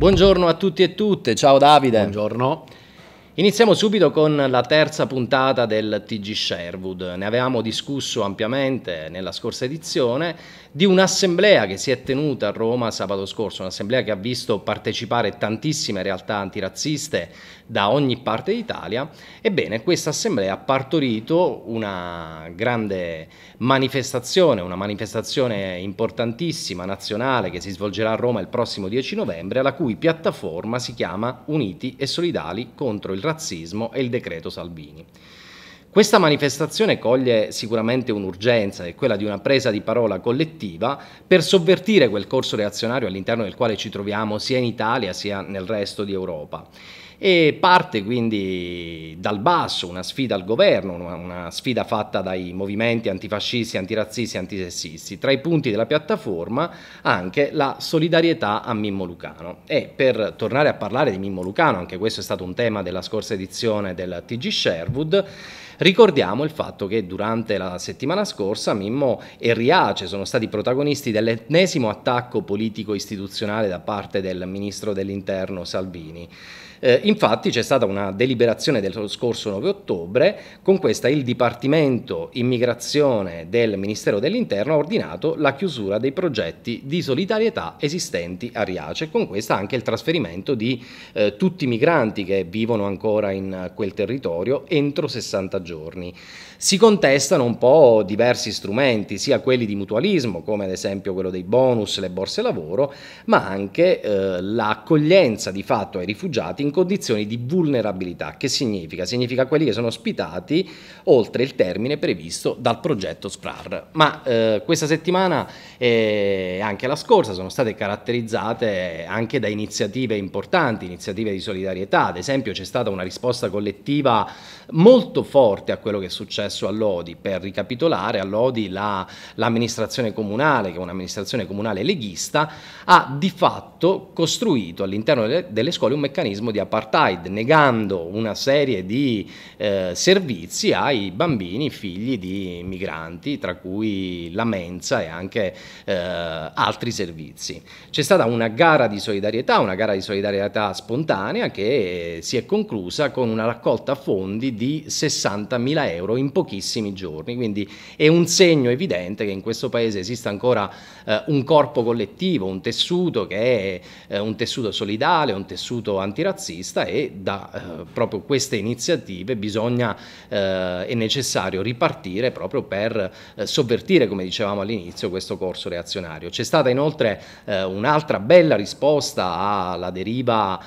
Buongiorno a tutti e tutte, ciao Davide. Buongiorno. Iniziamo subito con la terza puntata del TG Sherwood. Ne avevamo discusso ampiamente nella scorsa edizione di un'assemblea che si è tenuta a Roma sabato scorso, un'assemblea che ha visto partecipare tantissime realtà antirazziste da ogni parte d'Italia. Ebbene, questa assemblea ha partorito una grande manifestazione, una manifestazione importantissima nazionale che si svolgerà a Roma il prossimo 10 novembre, la cui piattaforma si chiama Uniti e Solidali contro il razzismo razzismo e il decreto Salvini. Questa manifestazione coglie sicuramente un'urgenza, è quella di una presa di parola collettiva per sovvertire quel corso reazionario all'interno del quale ci troviamo sia in Italia sia nel resto di Europa e parte quindi dal basso una sfida al governo, una, una sfida fatta dai movimenti antifascisti, antirazzisti, antisessisti. Tra i punti della piattaforma anche la solidarietà a Mimmo Lucano. E per tornare a parlare di Mimmo Lucano, anche questo è stato un tema della scorsa edizione del TG Sherwood, Ricordiamo il fatto che durante la settimana scorsa Mimmo e Riace sono stati protagonisti dell'ennesimo attacco politico-istituzionale da parte del ministro dell'interno Salvini. Eh, infatti c'è stata una deliberazione dello scorso 9 ottobre, con questa il Dipartimento Immigrazione del Ministero dell'Interno ha ordinato la chiusura dei progetti di solidarietà esistenti a Riace, con questa anche il trasferimento di eh, tutti i migranti che vivono ancora in eh, quel territorio entro 60 giorni giorni si contestano un po' diversi strumenti, sia quelli di mutualismo, come ad esempio quello dei bonus, le borse lavoro, ma anche eh, l'accoglienza di fatto ai rifugiati in condizioni di vulnerabilità. Che significa? Significa quelli che sono ospitati oltre il termine previsto dal progetto SPRAR. Ma eh, questa settimana e anche la scorsa sono state caratterizzate anche da iniziative importanti, iniziative di solidarietà, ad esempio c'è stata una risposta collettiva molto forte a quello che è successo presso Allodi. Per ricapitolare, Allodi, la, l'amministrazione comunale, che è un'amministrazione comunale leghista, ha di fatto costruito all'interno delle, delle scuole un meccanismo di apartheid, negando una serie di eh, servizi ai bambini figli di migranti, tra cui la mensa e anche eh, altri servizi. C'è stata una gara di solidarietà, una gara di solidarietà spontanea che si è conclusa con una raccolta fondi di 60.000 euro in pochissimi giorni, quindi è un segno evidente che in questo paese esiste ancora eh, un corpo collettivo, un tessuto che è eh, un tessuto solidale, un tessuto antirazzista e da eh, proprio queste iniziative bisogna, eh, è necessario ripartire proprio per eh, sovvertire, come dicevamo all'inizio, questo corso reazionario. C'è stata inoltre eh, un'altra bella risposta alla deriva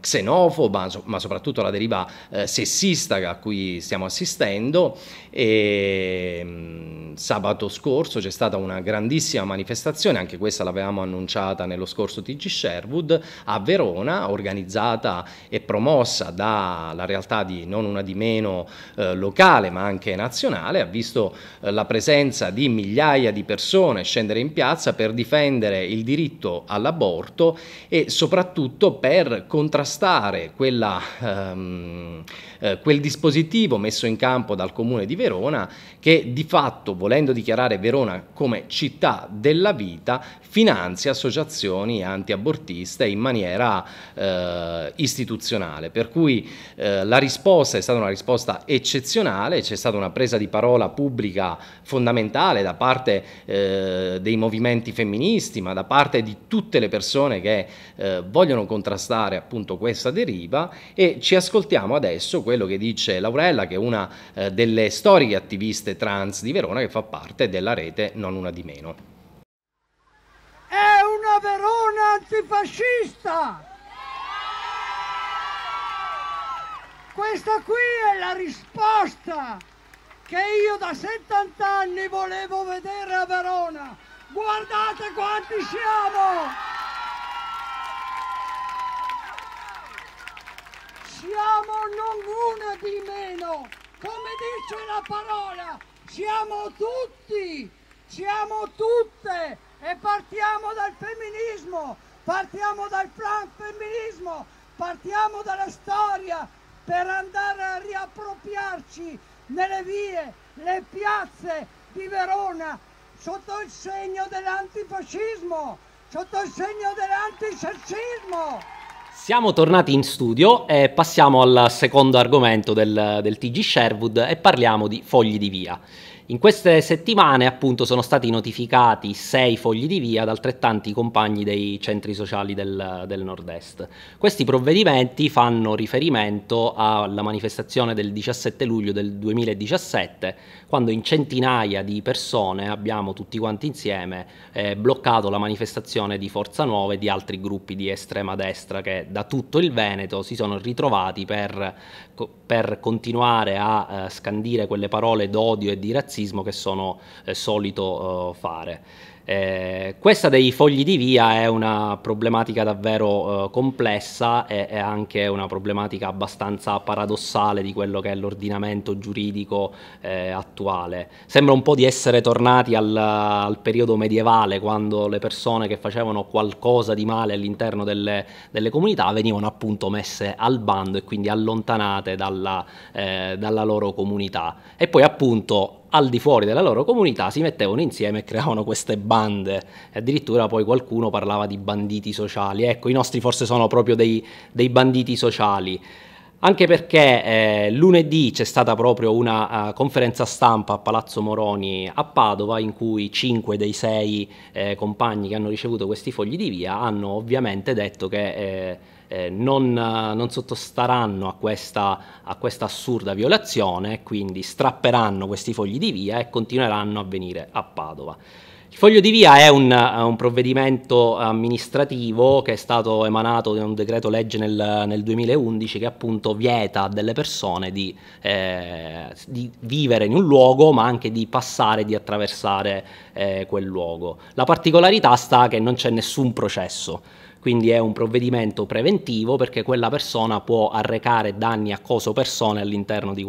xenofoba, ma soprattutto alla deriva sessista a cui stiamo assistendo, Veneto e ehm, sabato scorso c'è stata una grandissima manifestazione, anche questa l'avevamo annunciata nello scorso TG Sherwood, a Verona, organizzata e promossa dalla realtà di non una di meno eh, locale ma anche nazionale, ha visto eh, la presenza di migliaia di persone scendere in piazza per difendere il diritto all'aborto e soprattutto per contrastare quella, ehm, eh, quel dispositivo messo in campo dal al comune di Verona che di fatto volendo dichiarare Verona come città della vita finanzia associazioni antiabortiste in maniera eh, istituzionale. Per cui eh, la risposta è stata una risposta eccezionale, c'è stata una presa di parola pubblica fondamentale da parte eh, dei movimenti femministi, ma da parte di tutte le persone che eh, vogliono contrastare appunto questa deriva e ci ascoltiamo adesso quello che dice Laurella che è una eh, delle storiche attiviste trans di Verona che fa parte della rete Non Una di Meno. È una Verona antifascista! Questa qui è la risposta che io da 70 anni volevo vedere a Verona. Guardate quanti siamo! Siamo non una di meno, come dice la parola, siamo tutti, siamo tutte e partiamo dal femminismo, partiamo dal plan femminismo, partiamo dalla storia per andare a riappropriarci nelle vie, le piazze di Verona sotto il segno dell'antifascismo, sotto il segno dell'antisessismo. Siamo tornati in studio e passiamo al secondo argomento del, del TG Sherwood e parliamo di fogli di via. In queste settimane appunto sono stati notificati sei fogli di via da altrettanti compagni dei centri sociali del, del nord-est. Questi provvedimenti fanno riferimento alla manifestazione del 17 luglio del 2017 quando in centinaia di persone abbiamo tutti quanti insieme eh, bloccato la manifestazione di Forza Nuova e di altri gruppi di estrema destra che da tutto il Veneto si sono ritrovati per, per continuare a eh, scandire quelle parole d'odio e di razzismo razzismo che sono eh, solito eh, fare. Eh, questa dei fogli di via è una problematica davvero eh, complessa e è anche una problematica abbastanza paradossale di quello che è l'ordinamento giuridico eh, attuale. Sembra un po' di essere tornati al, al, periodo medievale, quando le persone che facevano qualcosa di male all'interno delle, delle comunità venivano appunto messe al bando e quindi allontanate dalla, eh, dalla loro comunità. E poi appunto al di fuori della loro comunità si mettevano insieme e creavano queste bande. E addirittura poi qualcuno parlava di banditi sociali. Ecco, i nostri forse sono proprio dei, dei banditi sociali. Anche perché eh, lunedì c'è stata proprio una uh, conferenza stampa a Palazzo Moroni a Padova in cui cinque dei sei eh, compagni che hanno ricevuto questi fogli di via hanno ovviamente detto che eh, eh, non, eh, non, sottostaranno a questa, a questa assurda violazione, quindi strapperanno questi fogli di via e continueranno a venire a Padova. Il foglio di via è un, eh, un, provvedimento amministrativo che è stato emanato da un decreto legge nel, nel, 2011 che appunto vieta a delle persone di, eh, di, vivere in un luogo ma anche di passare, di attraversare eh, quel luogo. La particolarità sta che non c'è nessun processo quindi è un provvedimento preventivo perché quella persona può arrecare danni a cose o persone all'interno di,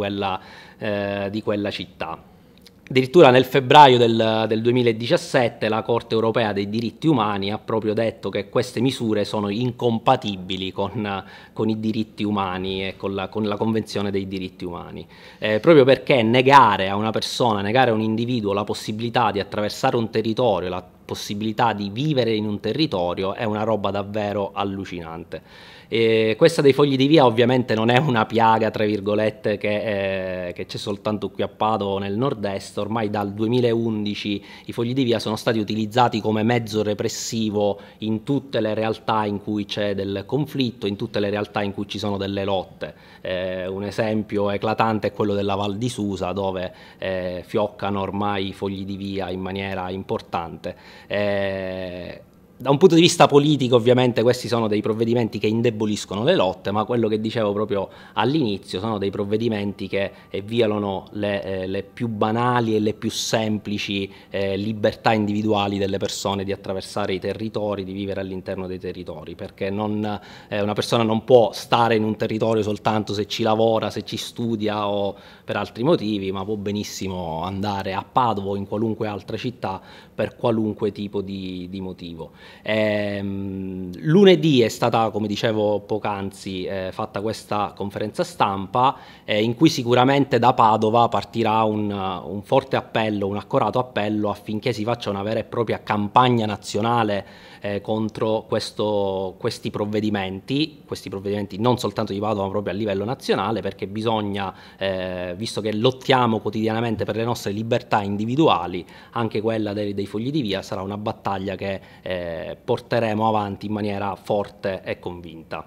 eh, di quella città. Addirittura nel febbraio del, del, 2017 la Corte europea dei diritti umani ha proprio detto che queste misure sono incompatibili con, con i diritti umani e con la, con la Convenzione dei diritti umani, eh, proprio perché negare a una persona, negare a un individuo la possibilità di attraversare un territorio, la, possibilità di vivere in un territorio è una roba davvero allucinante. E questa dei fogli di via ovviamente non è una piaga, tra virgolette, che, eh, che c'è soltanto qui a Padova nel nord-est, ormai dal 2011 i fogli di via sono stati utilizzati come mezzo repressivo in tutte le realtà in cui c'è del conflitto, in tutte le realtà in cui ci sono delle lotte. Eh, un esempio eclatante è quello della Val di Susa, dove eh, fioccano ormai i fogli di via in maniera importante. Eh, da un punto di vista politico ovviamente questi sono dei provvedimenti che indeboliscono le lotte, ma quello che dicevo proprio all'inizio sono dei provvedimenti che eh, violano le, eh, le più banali e le più semplici eh, libertà individuali delle persone di attraversare i territori, di vivere all'interno dei territori, perché non, eh, una persona non può stare in un territorio soltanto se ci lavora, se ci studia o per altri motivi, ma può benissimo andare a Padova o in qualunque altra città per qualunque tipo di, di motivo. Eh, lunedì è stata, come dicevo poc'anzi, eh, fatta questa conferenza stampa eh, in cui sicuramente da Padova partirà un, un, forte appello, un accorato appello affinché si faccia una vera e propria campagna nazionale eh, contro questo, questi provvedimenti, questi provvedimenti non soltanto di Padova ma proprio a livello nazionale perché bisogna, eh, visto che lottiamo quotidianamente per le nostre libertà individuali, anche quella dei, dei fogli di via sarà una battaglia che eh, porteremo avanti in maniera forte e convinta.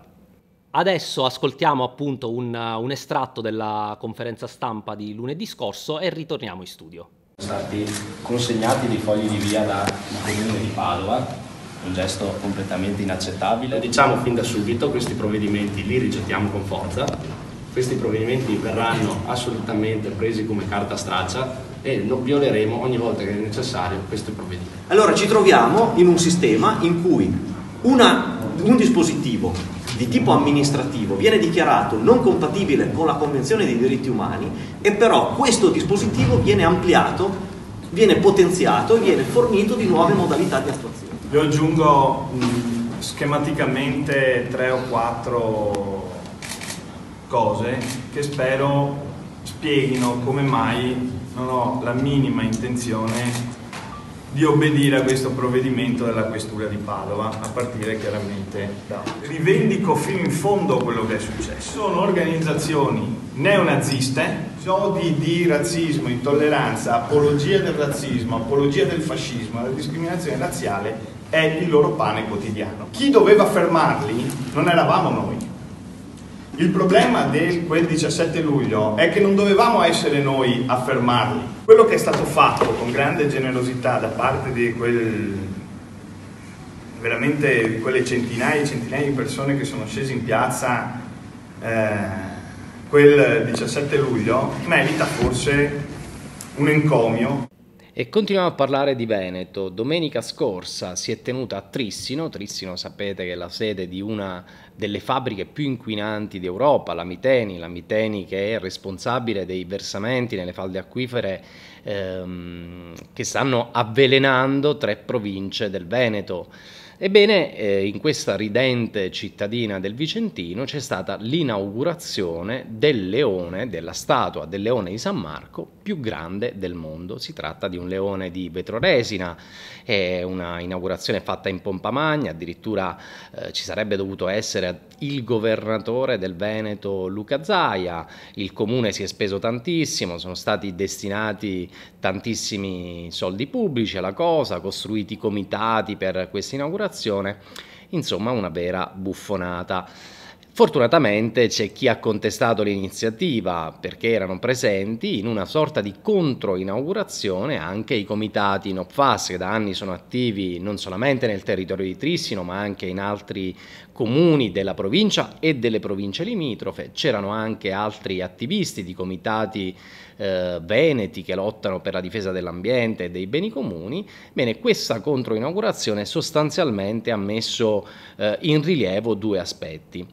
Adesso ascoltiamo appunto un, un, estratto della conferenza stampa di lunedì scorso e ritorniamo in studio. Sono stati consegnati dei fogli di via dal Comune di Padova un gesto completamente inaccettabile. Diciamo fin da subito questi provvedimenti li rigettiamo con forza, questi provvedimenti verranno assolutamente presi come carta straccia e non violeremo ogni volta che è necessario questi provvedimenti. Allora ci troviamo in un sistema in cui una, un dispositivo di tipo amministrativo viene dichiarato non compatibile con la Convenzione dei diritti umani e però questo dispositivo viene ampliato, viene potenziato e viene fornito di nuove modalità di attuazione. Io aggiungo mh, mm, schematicamente tre o quattro cose che spero spieghino come mai non ho la minima intenzione di obbedire a questo provvedimento della Questura di Padova, a partire chiaramente da... Rivendico fino in fondo quello che è successo. Sono organizzazioni neonaziste, episodi di razzismo, intolleranza, apologia del razzismo, apologia del fascismo, della discriminazione razziale è il loro pane quotidiano. Chi doveva fermarli non eravamo noi. Il problema di quel 17 luglio è che non dovevamo essere noi a fermarli. Quello che è stato fatto con grande generosità da parte di quel, veramente quelle centinaia e centinaia di persone che sono scese in piazza eh, quel 17 luglio merita forse un encomio. E continuiamo a parlare di Veneto. Domenica scorsa si è tenuta a Trissino, Trissino sapete che è la sede di una delle fabbriche più inquinanti d'Europa, la Miteni, la Miteni che è responsabile dei versamenti nelle falde acquifere ehm, che stanno avvelenando tre province del Veneto. Ebbene, eh, in questa ridente cittadina del Vicentino c'è stata l'inaugurazione del leone, della statua del leone di San Marco più grande del mondo. Si tratta di un leone di vetroresina, è una inaugurazione fatta in pompa magna, addirittura eh, ci sarebbe dovuto essere il governatore del Veneto Luca Zaia, il comune si è speso tantissimo, sono stati destinati tantissimi soldi pubblici alla cosa, costruiti comitati per questa inaugurazione preparazione, insomma una vera buffonata. Fortunatamente c'è chi ha contestato l'iniziativa perché erano presenti in una sorta di controinaugurazione anche i comitati NOPFAS che da anni sono attivi non solamente nel territorio di Trissino ma anche in altri comuni della provincia e delle province limitrofe. C'erano anche altri attivisti di comitati eh, veneti che lottano per la difesa dell'ambiente e dei beni comuni. Bene, questa controinaugurazione sostanzialmente ha messo eh, in rilievo due aspetti.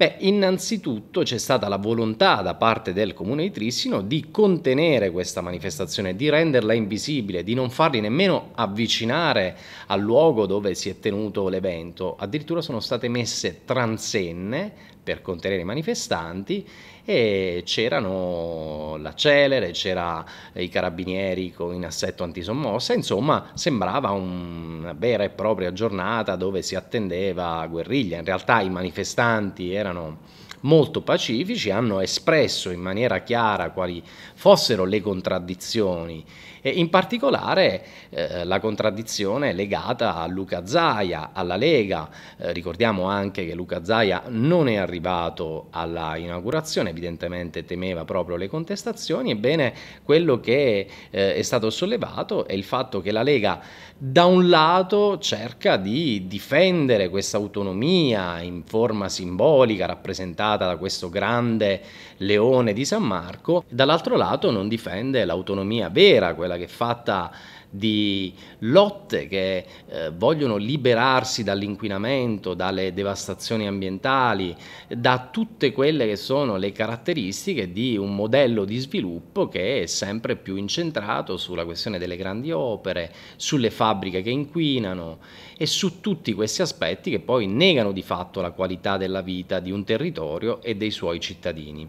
Beh, innanzitutto c'è stata la volontà da parte del comune di Trissino di contenere questa manifestazione, di renderla invisibile, di non farli nemmeno avvicinare al luogo dove si è tenuto l'evento. Addirittura sono state messe transenne per contenere i manifestanti e c'erano la Celere, c'erano i carabinieri in assetto antisommossa, insomma sembrava una vera e propria giornata dove si attendeva guerriglia. In realtà i manifestanti erano molto pacifici, hanno espresso in maniera chiara quali fossero le contraddizioni e in particolare eh, la contraddizione legata a Luca Zaia, alla Lega. Eh, ricordiamo anche che Luca Zaia non è arrivato alla inaugurazione, evidentemente temeva proprio le contestazioni. Ebbene, quello che eh, è stato sollevato è il fatto che la Lega da un lato cerca di difendere questa autonomia in forma simbolica rappresentata da questo grande leone di San Marco, dall'altro lato non difende l'autonomia vera, quella quella che è fatta di lotte che eh, vogliono liberarsi dall'inquinamento, dalle devastazioni ambientali, da tutte quelle che sono le caratteristiche di un modello di sviluppo che è sempre più incentrato sulla questione delle grandi opere, sulle fabbriche che inquinano e su tutti questi aspetti che poi negano di fatto la qualità della vita di un territorio e dei suoi cittadini.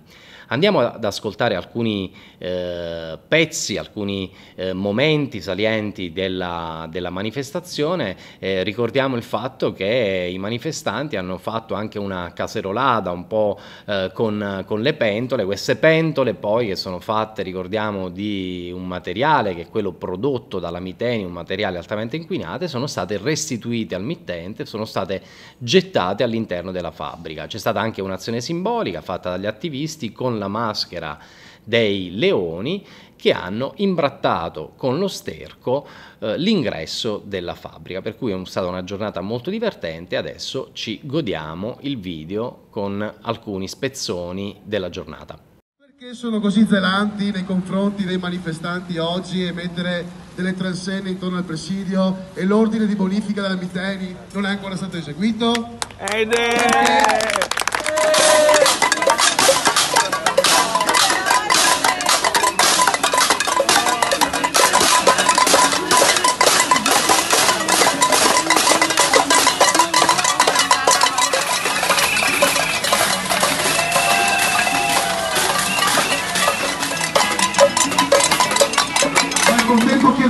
Andiamo ad ascoltare alcuni eh, pezzi, alcuni eh, momenti salienti della, della manifestazione. Eh, ricordiamo il fatto che i manifestanti hanno fatto anche una caserolada un po' eh, con, con, le pentole, queste pentole poi che sono fatte, ricordiamo, di un materiale che è quello prodotto dalla Miteni, un materiale altamente inquinato, sono state restituite al mittente, sono state gettate all'interno della fabbrica. C'è stata anche un'azione simbolica fatta dagli attivisti con la maschera dei leoni che hanno imbrattato con lo sterco eh, l'ingresso della fabbrica. Per cui è stata una giornata molto divertente. Adesso ci godiamo il video con alcuni spezzoni della giornata. Perché sono così zelanti nei confronti dei manifestanti oggi e mettere delle transenne intorno al presidio e l'ordine di bonifica della Miteni non è ancora stato eseguito? Ed è... Perché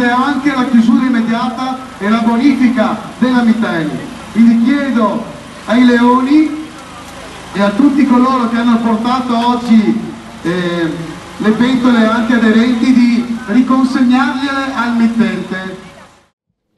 chiede anche la chiusura immediata e la bonifica della Mitelli. Quindi chiedo ai leoni e a tutti coloro che hanno portato oggi eh, le pentole antiaderenti di riconsegnargliele al mittente.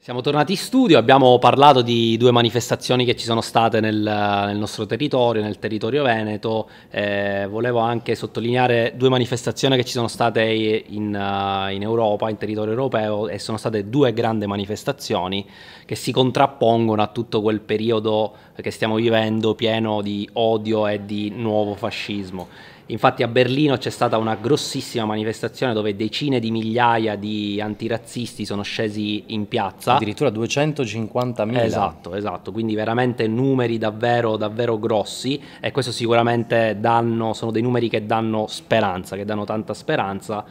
Siamo tornati in studio, abbiamo parlato di due manifestazioni che ci sono state nel, nel nostro territorio, nel territorio veneto. Eh, volevo anche sottolineare due manifestazioni che ci sono state in, eh, in, Europa, in territorio europeo, e sono state due grandi manifestazioni che si contrappongono a tutto quel periodo che stiamo vivendo pieno di odio e di nuovo fascismo. Infatti a Berlino c'è stata una grossissima manifestazione dove decine di migliaia di antirazzisti sono scesi in piazza. Addirittura 250.000. Esatto, esatto, quindi veramente numeri davvero, davvero grossi e questo sicuramente danno, sono dei numeri che danno speranza, che danno tanta speranza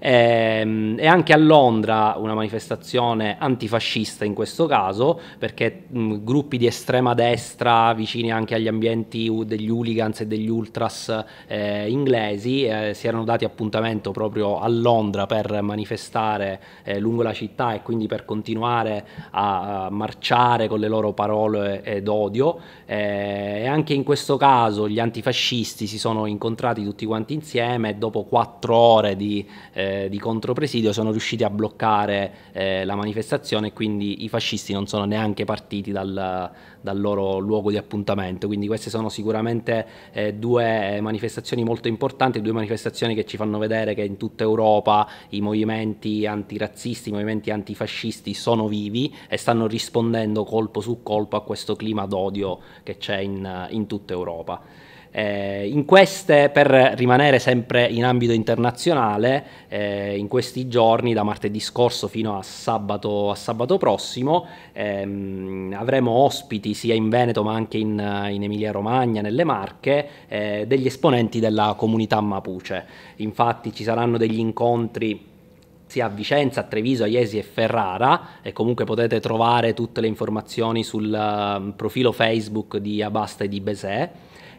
Ehm, e, anche a Londra una manifestazione antifascista in questo caso, perché mh, gruppi di estrema destra vicini anche agli ambienti degli hooligans e degli ultras eh, inglesi eh, si erano dati appuntamento proprio a Londra per manifestare eh, lungo la città e quindi per continuare a, a marciare con le loro parole ed odio eh, e anche in questo caso gli antifascisti si sono incontrati tutti quanti insieme dopo quattro ore di eh, eh, di contropresidio sono riusciti a bloccare eh, la manifestazione e quindi i fascisti non sono neanche partiti dal, dal loro luogo di appuntamento. Quindi queste sono sicuramente eh, due manifestazioni molto importanti, due manifestazioni che ci fanno vedere che in tutta Europa i movimenti antirazzisti, i movimenti antifascisti sono vivi e stanno rispondendo colpo su colpo a questo clima d'odio che c'è in, in tutta Europa. Eh, in queste, per rimanere sempre in ambito internazionale, eh, in questi giorni, da martedì scorso fino a sabato, a sabato prossimo, ehm, avremo ospiti sia in Veneto ma anche in, in Emilia-Romagna, nelle Marche, eh, degli esponenti della comunità Mapuche. Infatti ci saranno degli incontri sia a Vicenza, a Treviso, a Iesi e Ferrara e comunque potete trovare tutte le informazioni sul uh, profilo Facebook di Abasta e di Besè.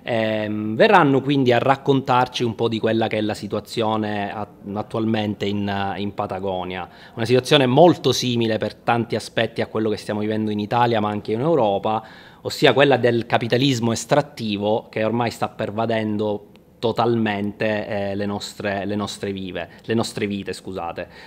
Ehm, verranno quindi a raccontarci un po' di quella che è la situazione attualmente in, in, Patagonia, una situazione molto simile per tanti aspetti a quello che stiamo vivendo in Italia ma anche in Europa, ossia quella del capitalismo estrattivo che ormai sta pervadendo totalmente eh, le, nostre, le, nostre vive, le, nostre, vite.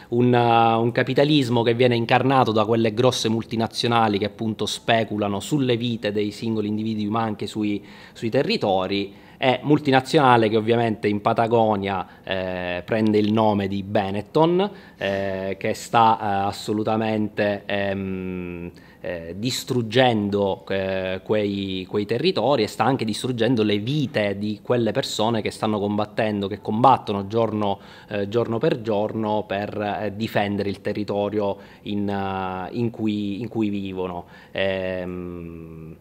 Un, uh, un, capitalismo che viene incarnato da quelle grosse multinazionali che appunto speculano sulle vite dei singoli individui ma anche sui, sui territori è multinazionale che ovviamente in Patagonia eh, prende il nome di Benetton, eh, che sta eh, assolutamente ehm, eh, distruggendo eh, quei, quei, territori e sta anche distruggendo le vite di quelle persone che stanno combattendo, che combattono giorno, eh, giorno per giorno per eh, difendere il territorio in, eh, in, cui, in cui, vivono. Ehm,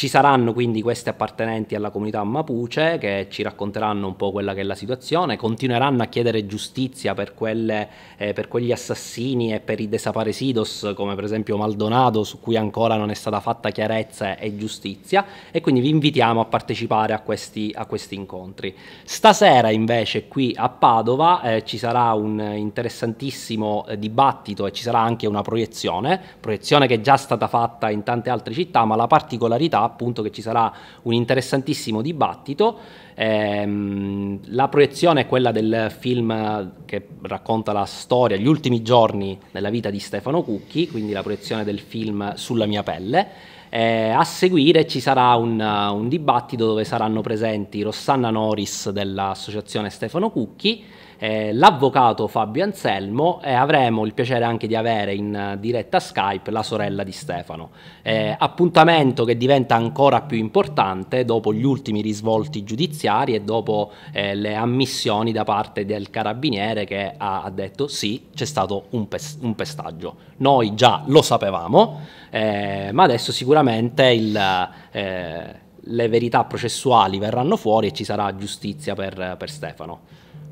ci saranno quindi questi appartenenti alla comunità Mapuche che ci racconteranno un po' quella che è la situazione, continueranno a chiedere giustizia per, quelle, eh, per quegli assassini e per i desaparecidos come per esempio Maldonado su cui ancora non è stata fatta chiarezza e giustizia e quindi vi invitiamo a partecipare a questi, a questi incontri. Stasera invece qui a Padova eh, ci sarà un interessantissimo eh, dibattito e ci sarà anche una proiezione, proiezione che è già stata fatta in tante altre città ma la particolarità appunto che ci sarà un interessantissimo dibattito. Ehm, la proiezione è quella del film che racconta la storia, gli ultimi giorni della vita di Stefano Cucchi, quindi la proiezione del film Sulla mia pelle. Eh, a seguire ci sarà un, un dibattito dove saranno presenti Rossanna Noris dell'associazione Stefano Cucchi, eh, l'avvocato Fabio Anselmo e avremo il piacere anche di avere in diretta Skype la sorella di Stefano. Eh, appuntamento che diventa ancora più importante dopo gli ultimi risvolti giudiziari e dopo eh, le ammissioni da parte del carabiniere che ha, ha detto sì, c'è stato un, pes un, pestaggio. Noi già lo sapevamo, eh, ma adesso sicuramente il eh, le verità processuali verranno fuori e ci sarà giustizia per, per Stefano.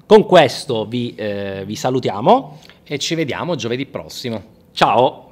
Con questo vi, eh, vi salutiamo e ci vediamo giovedì prossimo. Ciao!